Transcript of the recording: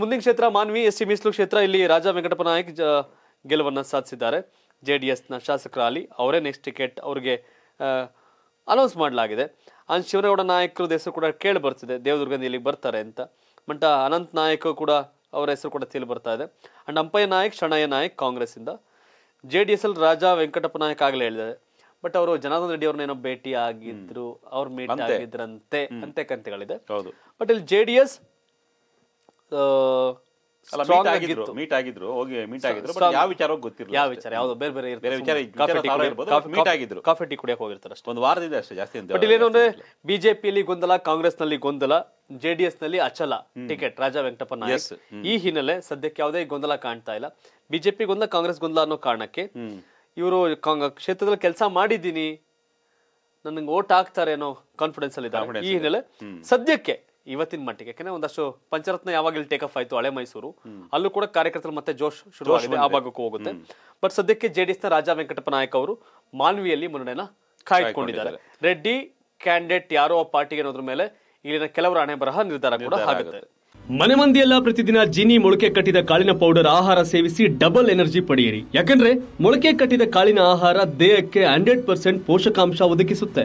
ಮುಂದಿನ ಕ್ಷೇತ್ರ Manvi S C ಮೀಸಲು ಕ್ಷೇತ್ರ ಇಲ್ಲಿ ರಾಜಾ ವೆಂಕಟಪ್ಪ ನಾಯಕ್ ಗೆಲುವನ್ನು ಸಾಧಿಸಿದ್ದಾರೆ ಜೆ ಡಿ ಎಸ್ನ ಶಾಸಕರ ಅಲ್ಲಿ ಅವರೇ ನೆಕ್ಸ್ಟ್ ಟಿಕೆಟ್ ಅವರಿಗೆ ಅನೌನ್ಸ್ ಮಾಡಲಾಗಿದೆ ಅಂದ್ ಶಿವನಗೌಡ ನಾಯಕರ ಹೆಸರು ಕೂಡ ಕೇಳಿ ಬರ್ತಿದೆ ದೇವದುರ್ಗದಿಂದ ಇಲ್ಲಿಗೆ ಬರ್ತಾರೆ ಅಂತ ಮಂಟ ಅನಂತ್ ನಾಯಕ್ ಕೂಡ ಅವರ ಹೆಸರು ಕೂಡ ತಿಳಿ ಬರ್ತಾ ಇದೆ and Ampayya Nayak Shanayya Nayak Congress J D S ಅಲ್ಲಿ ರಾಜಾ ವೆಂಕಟಪ್ಪ ನಾಯಕ್ ಆಗಲೇ ಹೇಳಿದ್ದಾರೆ ಬಟ್ ಅವರು ಜನಾರ್ದನ್ ರೆಡ್ಡಿ ಅವ್ರನ್ನೇನೋ ಭೇಟಿ ಆಗಿದ್ರು ಅವ್ರ ಮೀಟ್ ಆಗಿದ್ರಂತೆ ಅಂತೆ ಕಂತೆಗಳಿದೆ ಬಟ್ ಇಲ್ಲಿ ಜೆ ಡಿ ಎಸ್ ಮೀಟ್ ಆಗಿದ್ರು ಮೀಟ್ ಆಗಿದ್ರು ಹೋಗಿ ಮೀಟ್ ಆಗಿದ್ರು ಬಟ್ ಯಾವ ವಿಚಾರ ಗೊತ್ತಿರಲಿಲ್ಲ ಯಾವ ವಿಚಾರ ಯಾವ್ದು ಬೇರೆ ಬೇರೆ ಬೇರೆ ವಿಚಾರ ಕಾಫಿ ಮೀಟ್ ಆಗಿದ್ರು ಕಾಫಿ ಟೀ ಕುಡಿಯಕ್ಕೆ ಹೋಗಿರ್ತಾರೆ ಅಷ್ಟೇ ಒಂದು ವಾರದಿಂದ ಅಷ್ಟೇ ಜಾಸ್ತಿ ಅಂತ ಬಟ್ ಇಲ್ಲೇನು ಅಂದ್ರೆ ಬಿಜೆಪಿಯಲ್ಲಿ ಗೊಂದಲ ಕಾಂಗ್ರೆಸ್ ನಲ್ಲಿ ಗೊಂದಲ ಜೆಡಿಎಸ್ ನಲ್ಲಿ ಅಚಲ ಟಿಕೆಟ್ ರಾಜಾ ವೆಂಕಟಪ್ಪ ನಾಯಕ್ ಈ ಹಿನ್ನೆಲೆ ಸದ್ಯಕ್ಕೆ ಯಾವುದೇ ಗೊಂದಲ ಕಾಣ್ತಾ ಇಲ್ಲ ಬಿಜೆಪಿ ಗೊಂದಲ ಕಾಂಗ್ರೆಸ್ ಗೊಂದಲ ಅನ್ನೋ ಕಾರಣಕ್ಕೆ ಇವರು ಕ್ಷೇತ್ರದಲ್ಲಿ ಕೆಲಸ ಮಾಡಿದ್ದೀನಿ ನನಗೆ ಓಟ್ ಹಾಕ್ತಾರೇನೋ ಕಾನ್ಫಿಡೆನ್ಸ್ ಅಲ್ಲಿ ಈ ಹಿನ್ನೆಲೆ ಸದ್ಯಕ್ಕೆ ಇವತ್ತಿನ ಮಟ್ಟಿಗೆ ಯಾಕಂದ್ರೆ ಒಂದಷ್ಟು ಪಂಚರತ್ನ ಇಲ್ಲಿ ಟೇಕ್ ಅಪ್ ಆಯ್ತು ಹಳೆ ಮೈಸೂರು ಅಲ್ಲೂ ಕೂಡ ಕಾರ್ಯಕರ್ತರು ಮತ್ತೆ ಜೋಶ್ ಶುರುವಾಗಿದೆ ಆ ಭಾಗಕ್ಕೂ ಹೋಗುತ್ತೆ ಬಟ್ ಸದ್ಯಕ್ಕೆ ಜೆಡಿಎಸ್ ನ ರಾಜಾ ವೆಂಕಟಪ್ಪ ನಾಯಕ್ ಅವರು ಮಾನ್ವಿಯಲ್ಲಿ ಮುನ್ನಡೆನ ಕಾಯ್ದುಕೊಂಡಿದ್ದಾರೆ ರೆಡ್ಡಿ ಕ್ಯಾಂಡಿಡೇಟ್ ಯಾರೋ ಪಾರ್ಟಿಗೆ ಅನ್ನೋದ್ರ ಮೇಲೆ ಇಲ್ಲಿನ ಕೆಲವರು ಹಣೆ ಬರಹ ನಿರ್ಧಾರ ಕೂಡ ಆಗುತ್ತೆ ಮನೆ ಮಂದಿಯೆಲ್ಲ ಪ್ರತಿದಿನ ಜೀನಿ ಮೊಳಕೆ ಕಟ್ಟಿದ ಕಾಳಿನ ಪೌಡರ್ ಆಹಾರ ಸೇವಿಸಿ ಡಬಲ್ ಎನರ್ಜಿ ಪಡೆಯಿರಿ ಯಾಕಂದ್ರೆ ಮೊಳಕೆ ಕಟ್ಟಿದ ಕಾಳಿನ ಆಹಾರ ದೇಹಕ್ಕೆ ಹಂಡ್ರೆಡ್ ಪರ್ಸೆಂಟ್ ಪೋಷಕಾಂಶ ಒದಗಿಸುತ್ತೆ